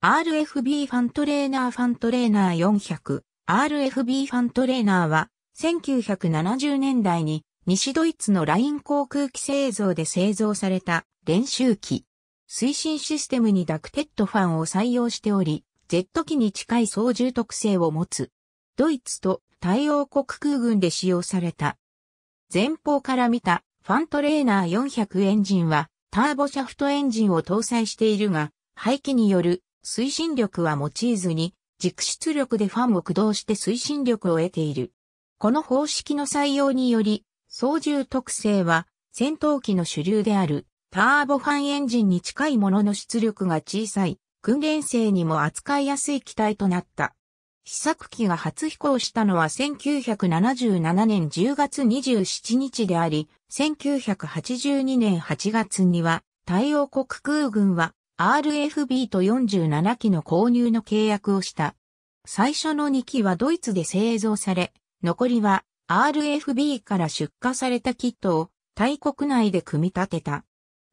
RFB ファントレーナーファントレーナー400。RFB ファントレーナーは、1970年代に西ドイツのライン航空機製造で製造された練習機。推進システムにダクテッドファンを採用しており、Z 機に近い操縦特性を持つ。ドイツと太陽国空軍で使用された。前方から見たファントレーナー400エンジンはターボシャフトエンジンを搭載しているが、排気による推進力は用いずに、軸出力でファンを駆動して推進力を得ている。この方式の採用により、操縦特性は戦闘機の主流であるターボファンエンジンに近いものの出力が小さい訓練生にも扱いやすい機体となった。試作機が初飛行したのは1977年10月27日であり、1982年8月には太陽国空軍は RFB と47機の購入の契約をした。最初の2機はドイツで製造され、残りは RFB から出荷されたキットを大国内で組み立てた。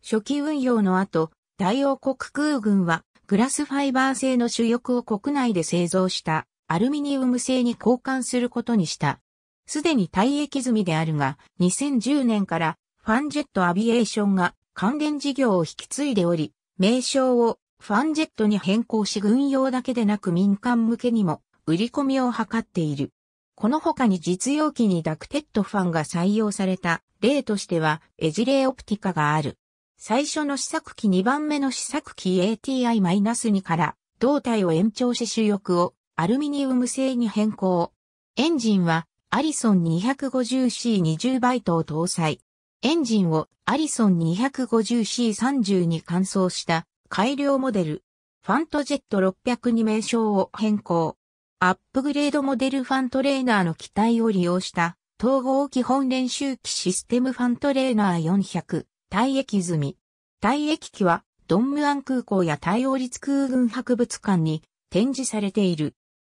初期運用の後、大王国空軍はグラスファイバー製の主翼を国内で製造したアルミニウム製に交換することにした。すでに退役済みであるが、2010年からファンジェットアビエーションが関連事業を引き継いでおり、名称をファンジェットに変更し軍用だけでなく民間向けにも売り込みを図っている。この他に実用機にダクテッドファンが採用された例としてはエジレイオプティカがある。最初の試作機2番目の試作機 ATI-2 から胴体を延長し主翼をアルミニウム製に変更。エンジンはアリソン 250C20 バイトを搭載。エンジンをアリソン 250C30 に換装した改良モデル、ファントジェット600に名称を変更。アップグレードモデルファントレーナーの機体を利用した統合基本練習機システムファントレーナー400、退役済み。退役機はドンムアン空港や対応率空軍博物館に展示されている。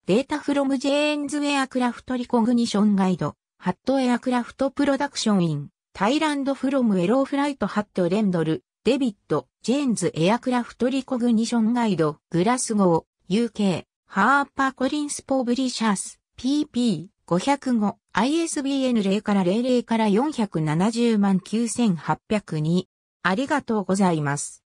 データフロムジェーンズエアクラフトリコグニションガイド、ハットエアクラフトプロダクションイン。タイランドフロムエローフライトハットレンドル、デビット、ジェーンズエアクラフトリコグニションガイド、グラスゴー、UK、ハーパーコリンスポーブリシャース、PP、505、ISBN 0から00から470万9802。ありがとうございます。